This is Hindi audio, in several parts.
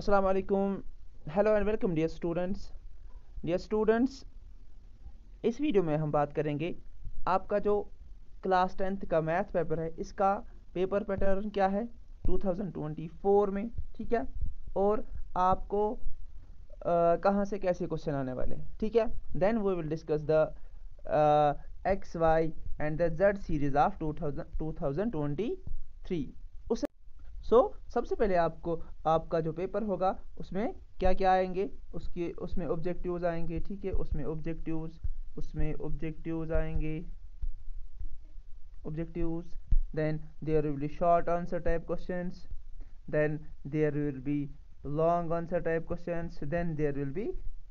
अस्सलाम वालेकुम hello and welcome dear students dear students इस वीडियो में हम बात करेंगे आपका जो क्लास टेंथ का मैथ पेपर है इसका पेपर पैटर्न क्या है 2024 में ठीक है और आपको कहाँ से कैसे क्वेश्चन आने वाले हैं ठीक है then we will discuss the X Y and the Z series of two thousand two thousand twenty three so so, सबसे पहले आपको आपका जो पेपर होगा उसमें क्या क्या आएंगे उसके उसमें ऑब्जेक्टिव आएंगे ठीक है उसमें ऑब्जेक्टिव उसमें ऑब्जेक्टिव आएंगे objective then there will be short answer type question then there will be long answer type question then there will be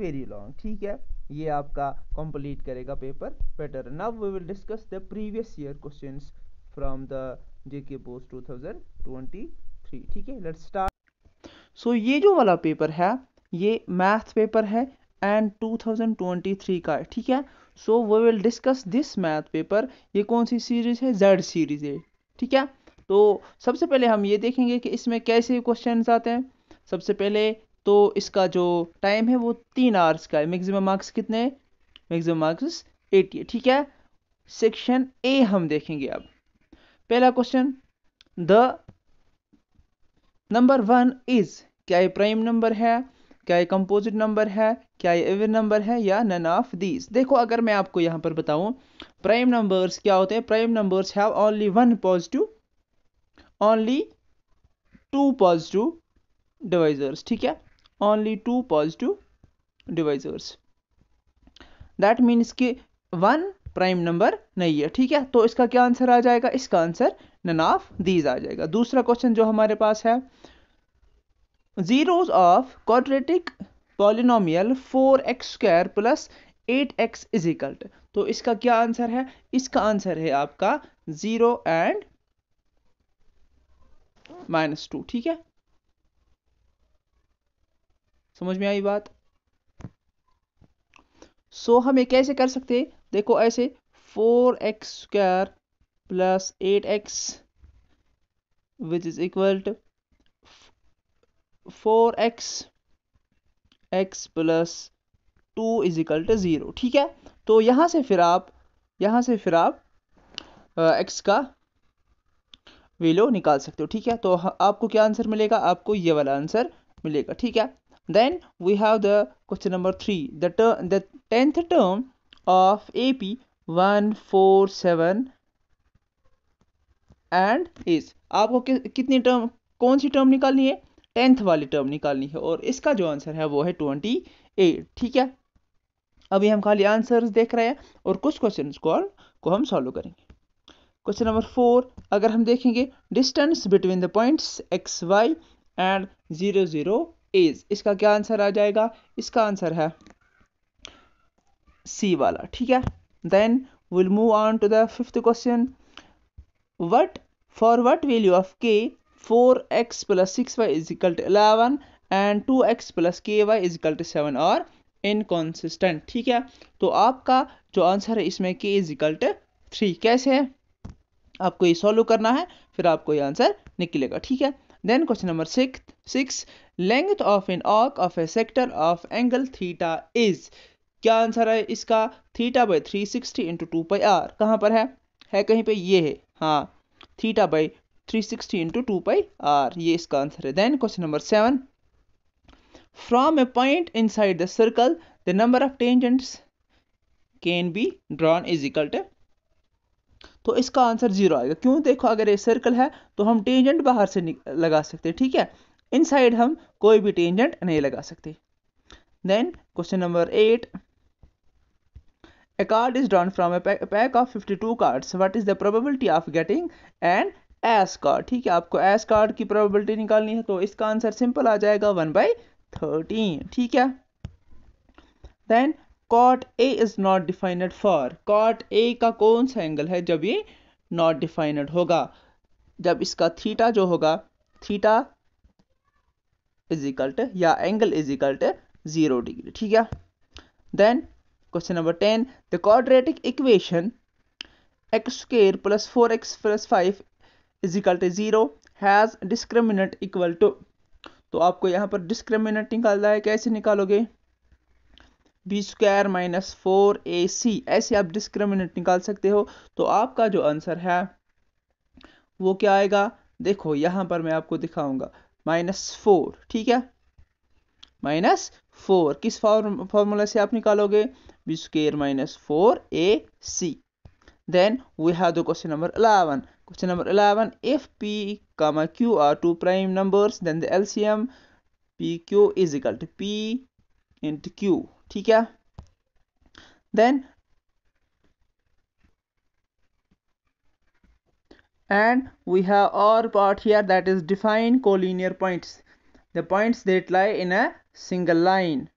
very long ठीक है ये आपका कंप्लीट करेगा paper better now we will discuss the previous year question from the JK BOSE 2023 ठीक है लेट्स स्टार्ट सो ये जो वाला पेपर है ये मैथ पेपर है एंड 2023 का है ठीक है so we will discuss this math paper ये कौन सी सीरीज है जेड सीरीज है ठीक है तो सबसे पहले हम ये देखेंगे कि इसमें कैसे क्वेश्चन आते हैं सबसे पहले तो इसका जो टाइम है वो तीन आवर्स का है मैक्सिमम मार्क्स कितने मैक्सिमम मार्क्स एटी ठीक है सेक्शन ए हम देखेंगे अब पहला question the number one is क्या ये प्राइम नंबर है क्या ये कंपोजिट नंबर है क्या ये एवन नंबर है या नन ऑफ दीज देखो अगर मैं आपको यहां पर बताऊं प्राइम नंबर्स क्या होते हैं prime numbers have only one positive only two positive divisors ठीक है only two positive divisors that means कि वन प्राइम नंबर नहीं है ठीक है तो इसका क्या आंसर आ जाएगा इसका आंसर ननाफ दीज आ जाएगा दूसरा क्वेश्चन जो हमारे पास है zeros of quadratic polynomial four X square plus eight X is equal to तो इसका क्या आंसर है इसका आंसर है आपका जीरो एंड माइनस टू ठीक है समझ में आई बात सो so, हम ये कैसे कर सकते देखो ऐसे four X square plus eight X which is equal to four X X plus two is equal to zero ठीक है तो यहां से फिर आप यहां से फिर आप एक्स का वेलो निकाल सकते हो ठीक है तो आपको क्या आंसर मिलेगा आपको ये वाला आंसर मिलेगा ठीक है then we have the question number three the tenth term of AP 147 and is आपको कि, कितनी टर्म कौन सी टर्म निकालनी है टेंथ वाली टर्म निकालनी है और इसका जो आंसर है वो है ट्वेंटी एट ठीक है अभी हम खाली आंसर देख रहे हैं और कुछ क्वेश्चन को, को हम सॉल्व करेंगे क्वेश्चन नंबर फोर अगर हम देखेंगे distance between the points X Y and zero zero as इसका क्या आंसर आ जाएगा इसका आंसर है सी वाला ठीक है then will move on to the fifth question what for what value of K four X plus six Y is equal to eleven and two X plus K Y is equal to seven are inconsistent ठीक है तो आपका जो आंसर है इसमें के इजिकल टू थ्री कैसे है आपको ये सॉल्व करना है फिर आपको ये आंसर निकलेगा ठीक है then question number six six length of an arc of a sector of angle theta is क्या आंसर है इसका theta by three sixty into two pi R कहाँ पर है है कहीं पे ये है हाँ theta by three sixty into two pi R ये इसका आंसर है then question number seven from a point inside the circle the number of tangents can be drawn is equal to तो इसका आंसर जीरो आएगा क्यों देखो अगर ये सर्कल है तो हम टेंजेंट बाहर से लगा सकते हैं ठीक है इनसाइड हम कोई भी टेंजेंट नहीं लगा सकते then question number eight A card is drawn from a pack, a pack of 52 cards. What is the probability of getting an ace card ठीक है आपको एस कार्ड की प्रोबेबिलिटी निकालनी है तो इसका आंसर सिंपल आ जाएगा वन बाई थर्टीन ठीक है then cot A is not defined for cot A का कौन सा एंगल है जब ये नॉट डिफाइनड होगा जब इसका थीटा जो होगा थीटा इजिकल्ट या एंगल इजिकल्ट जीरो डिग्री ठीक है then question number ten the quadratic equation X square plus four X plus five is equal to zero has discriminant equal to तो आपको यहाँ पर डिस्क्रिमिनेट निकालना है कैसे निकालोगे B square minus four A C ऐसे आप डिस्क्रिमिनेट निकाल सकते हो तो आपका जो आंसर है वो क्या आएगा देखो यहाँ पर मैं आपको दिखाऊंगा माइनस फोर ठीक है माइनस फोर किस फॉर्म फॉर्मूला से आप निकालोगे b square minus 4ac. Then we have the question number 11. Question number 11 if p comma q are two prime numbers then the LCM pq is equal to p into q. Okay. then and we have our part here that is define collinear points the points that lie in a single line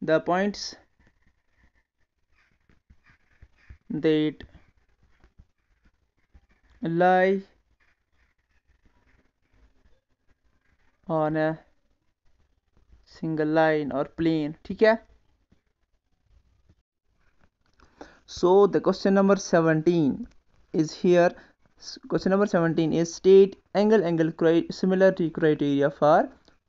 the points that lie on a single line or plane ठीक है so the question number 17 is here question number 17 is state angle angle similarity criteria for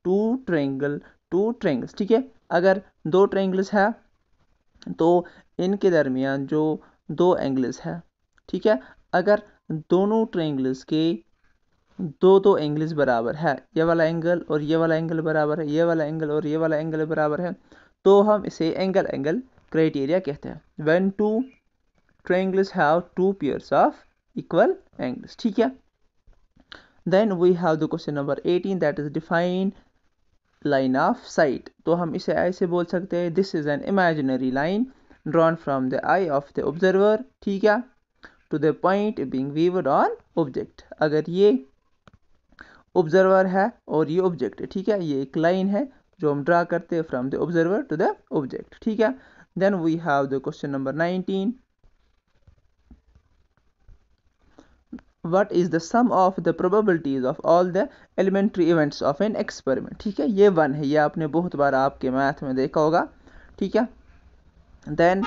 two triangle two triangles ठीक है अगर दो triangles है तो इनके दरमियान जो दो एंगल्स है ठीक है अगर दोनों ट्रेंगल्स के दो दो एंगल्स बराबर है ये वाला एंगल और ये वाला एंगल बराबर है ये वाला एंगल और ये वाला एंगल बराबर है तो हम इसे एंगल एंगल क्राइटेरिया कहते हैं when two triangles have two pairs of equal angles ठीक है then we have the question number eighteen that is define line of sight तो हम इसे ऐसे बोल सकते हैं this is an imaginary line drawn from the eye of the observer ठीक है to the point being viewed on object अगर ये ऑब्जर्वर है और ये ऑब्जेक्ट ठीक है ये एक लाइन है जो हम ड्रा करते हैं from the observer to the object ठीक है then we have the question number nineteen what is the sum of the probabilities of all the elementary events of an experiment ठीक है ये वन है ये आपने बहुत बार आपके मैथ में देखा होगा ठीक है Then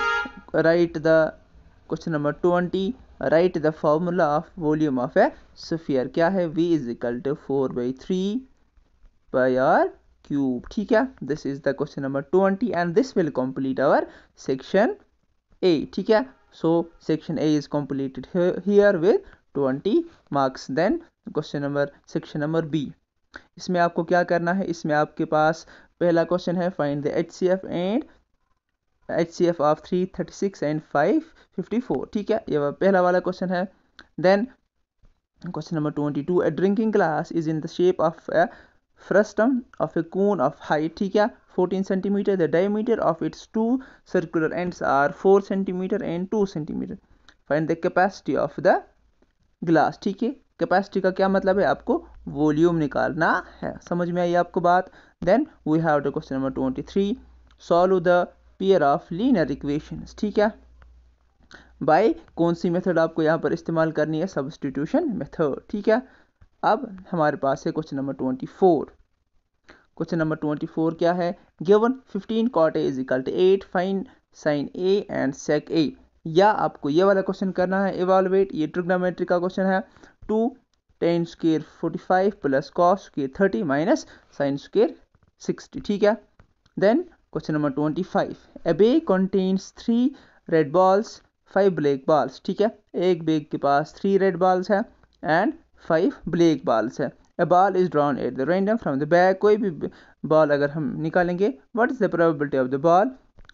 write the question number 20 write the formula of volume of a sphere kya hai v is equal to 4 by 3 pi r cube theek hai this is the question number 20 and this will complete our section A theek hai so section A is completed here with 20 marks then question number section number B isme aapko kya karna hai isme aapke paas pehla question hai find the hcf and H C F of three thirty six and five fifty four ठीक है ये पहला वाला क्वेश्चन है then question number twenty two a drinking glass is in the shape of a frustum of a cone of height ठीक है fourteen centimetre the diameter of its two circular ends are four centimetre and two centimetre find the capacity of the glass ठीक है कैपेसिटी का क्या मतलब है आपको वॉल्यूम निकालना है समझ में आई आपको बात then we have the question number twenty three solve the pair of linear equation ठीक है बाय कौन सी मेथड आपको यहाँ पर इस्तेमाल करनी है सब्सटीट्यूशन मेथड ठीक है अब हमारे पास है question number twenty four question number twenty four क्या है given fifteen cot A is equal to eight find sin A and sec A या आपको ये वाला क्वेश्चन करना है इवालुएट ये ट्रिग्नोमेट्री का क्वेश्चन है two tan square forty five plus cos square thirty minus sin square sixty ठीक है then question number twenty five a bag contains three red balls five black balls ठीक है एक बेग के पास थ्री रेड बॉल्स है एंड फाइव ब्लैक बॉल्स है a ball is drawn at the random from the bag कोई भी बॉल अगर हम निकालेंगे what is the probability of the ball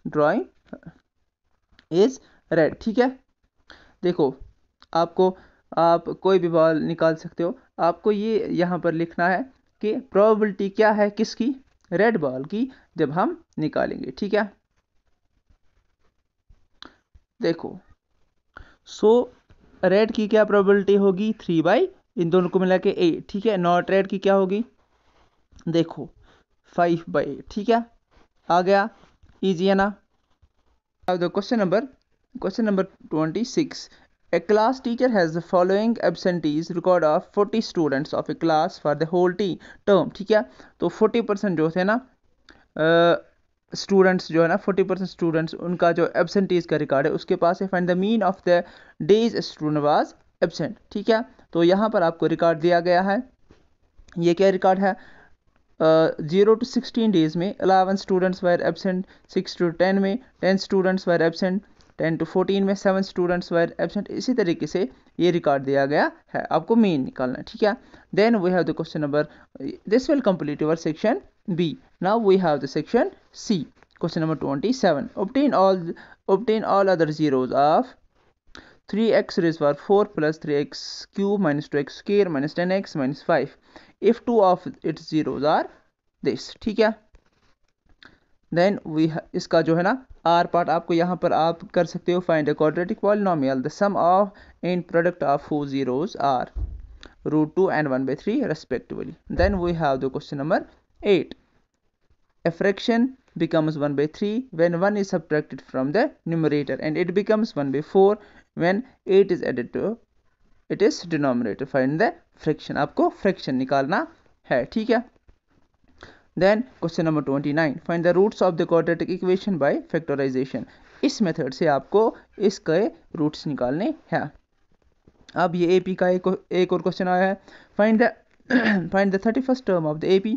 drawing is red ठीक है देखो आपको आप कोई भी बॉल निकाल सकते हो आपको ये यहाँ पर लिखना है कि प्रोबेबिलिटी क्या है किसकी रेड बॉल की जब हम निकालेंगे ठीक है देखो सो so, रेड की क्या प्रोबेबिलिटी होगी थ्री बाई इन दोनों को मिला के एट ठीक है नॉट रेड की क्या होगी देखो फाइव बाई एट ठीक है आ गया इजी है ना the question number question number twenty six A class teacher has the following absentees record of 40 students of a class for the whole term ठीक है तो 40 परसेंट जो थे ना स्टूडेंट्स uh, जो है ना 40 परसेंट स्टूडेंट्स उनका जो एबसेंटीज का रिकॉर्ड है उसके पास है find the mean of the days student was absent ठीक है तो यहाँ पर आपको रिकॉर्ड दिया गया है ये क्या रिकॉर्ड है जीरो टू सिक्सटीन डेज में eleven students were absent six to ten में ten students were absent ten to fourteen में सेवन स्टूडेंट्स वर एबसेंट इसी तरीके से ये रिकॉर्ड दिया गया है आपको मेन निकालना ठीक है then we have the question number this will complete your section B now we have the section C question number twenty seven obtain all obtain all other zeros of three x raise for four plus three x cube minus two x square minus ten x minus five if two of its zeros are this ठीक है देन वी इसका जो है ना आर पार्ट आपको यहाँ पर आप कर सकते हो find the quadratic polynomial the sum of and product of whose zeros are root two and one by three respectively then we have the question number eight a fraction becomes one by three when one is subtracted from the numerator and it becomes one by four when eight is added to it is denominator find the fraction आपको फ्रैक्शन निकालना है ठीक है then question number twenty nine find the roots of the quadratic equation by factorization इस मेथड से आपको इसके रूट्स निकालने हैं अब ये ए पी का एक, एक और क्वेश्चन आया है find the find the thirty first term of the A P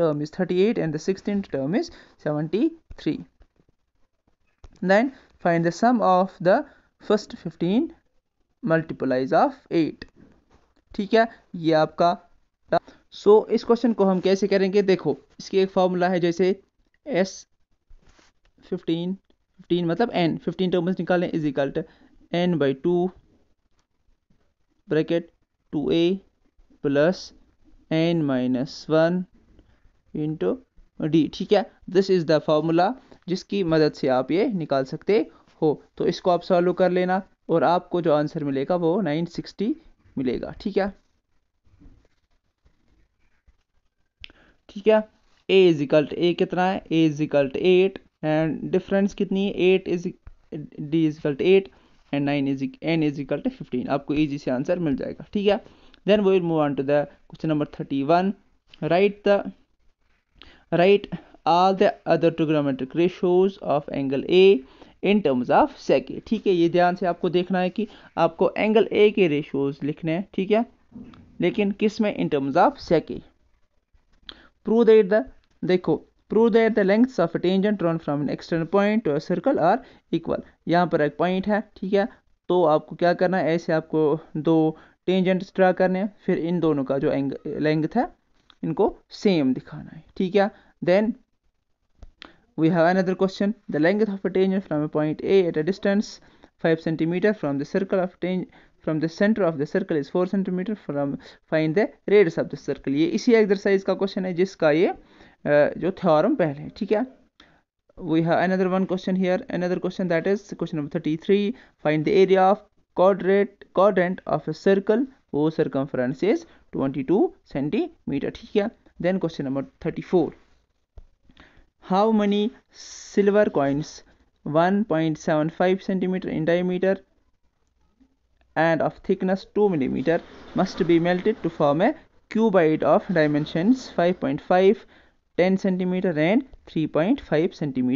term is thirty eight and the sixteen term is seventy three then find the sum of the first fifteen multiples of eight ठीक है ये आपका सो so, इस क्वेश्चन को हम कैसे करेंगे देखो इसकी एक फार्मूला है जैसे एस फिफ्टीन फिफ्टीन मतलब एन फिफ्टीन टर्म्स निकालें is equal to n by two bracket two a plus n minus one into d ठीक है दिस इज़ द फार्मूला जिसकी मदद से आप ये निकाल सकते हो तो इसको आप सॉल्व कर लेना और आपको जो आंसर मिलेगा वो नाइन सिक्सटी मिलेगा ठीक है ठीक है ए इज इक्वल ए कितना है a is equal eight and difference कितनी है eight is d is equal eight and nine is n is equal to fifteen आपको ईजी से आंसर मिल जाएगा ठीक है then we move on to the question number thirty one write the write all the other trigonometric ratios of angle A in terms of sec A ठीक है ये ध्यान से आपको देखना है कि आपको एंगल ए के रेशोज लिखने हैं ठीक है लेकिन किस में in terms of sec A prove that the देखो prove that the lengths of a tangent drawn from an external point to a circle are equal. यहाँ पर एक point है ठीक है तो आपको क्या करना है ऐसे आपको दो tangents draw करने हैं फिर इन दोनों का जो एंग लेंथ है इनको same दिखाना है ठीक है then we have another question the length of a tangent from a point a at a distance 5 centimeter from the circle of tang from the centre of the circle is four centimetre from find the radius of the circle ये इसी एक्सरसाइज का क्वेश्चन है जिसका ये जो थ्योरम पहले है ठीक है वी है another one question here another question that is question number thirty three find the area of quadrant quadrant of a circle whose circumference is twenty two centimetre ठीक है then question number thirty four how many silver coins one point seven five centimetre in diameter and of thickness 2 mm must be melted to form a cuboid of dimensions 5.5 10 cm and 3.5 cm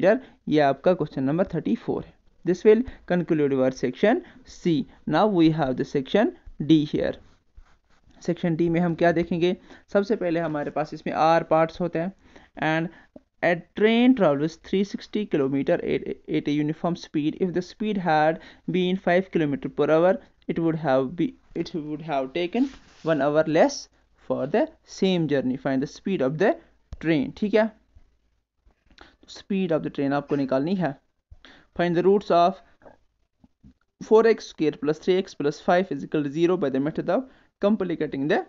ye aapka question number 34 hai this will conclude our section C now we have the section D here section D में हम क्या देखेंगे सबसे पहले हमारे पास इसमें आर पार्ट्स होते हैं and a train travels 360 km at, at a uniform speed if the speed had been 5 kilometre per hour it would have be it would have taken one hour less for the same journey find the speed of the train ठीक है स्पीड ऑफ द ट्रेन आपको निकालनी है find the roots of four x square plus three x plus five is equal zero by the method of complicating the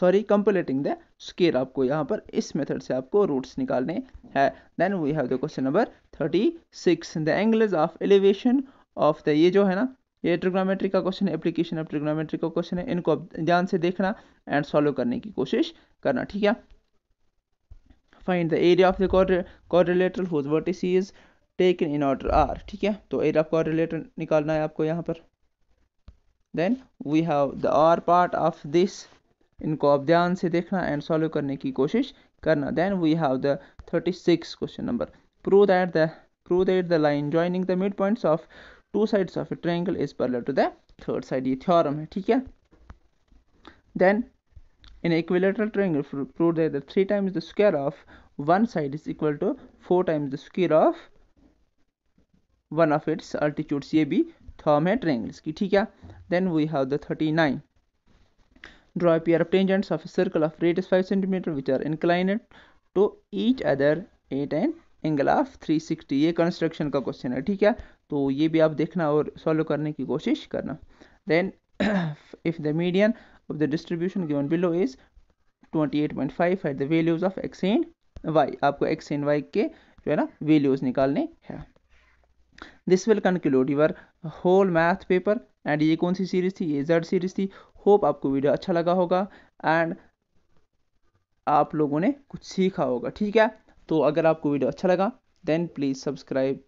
sorry completing the square आपको यहाँ पर इस मेथड से आपको रूट्स निकालने हैं then we have the question number thirty six the angles of elevation of the ये जो है ना ये ट्रिग्नोमेट्री का क्वेश्चन है एप्लीकेशन ऑफ ट्रिग्नोमेट्री का क्वेश्चन है इनको ध्यान से देखना एंड सॉल्व करने की कोशिश करना ठीक है find the area of the quadrilateral whose vertices taken in order are ठीक है तो एरिया ऑफ कॉरिलेटर निकालना है आपको यहाँ पर then we have the or part of this इनको आप ध्यान से देखना एंड सॉल्व करने की कोशिश करना then we have the thirty six question number prove that the prove that the line joining the mid points of Two sides of a triangle is parallel to the third ये थ्योरम है ठीक है Then in an equilateral triangle prove that the 3 times the square of one side is equal to 4 times the square of one of its altitudes ये भी थॉम है ट्रायंगल्स की ठीक है then we have 39 draw a pair of tangents of a circle of radius 5 cm which are inclined to each other 8 and angle of 360 ये कंस्ट्रक्शन का क्वेश्चन है ठीक है तो ये भी आप देखना और सॉल्व करने की कोशिश करना then if the median of the distribution given below is 28.5 at the values of x and y आपको एक्स एंड वाई के जो है ना वैल्यूज निकालने हैं this will conclude your whole math paper and ये कौन सी सीरीज थी ये जेड सीरीज थी होप आपको वीडियो अच्छा लगा होगा एंड आप लोगों ने कुछ सीखा होगा ठीक है तो अगर आपको वीडियो अच्छा लगा देन प्लीज़ सब्सक्राइब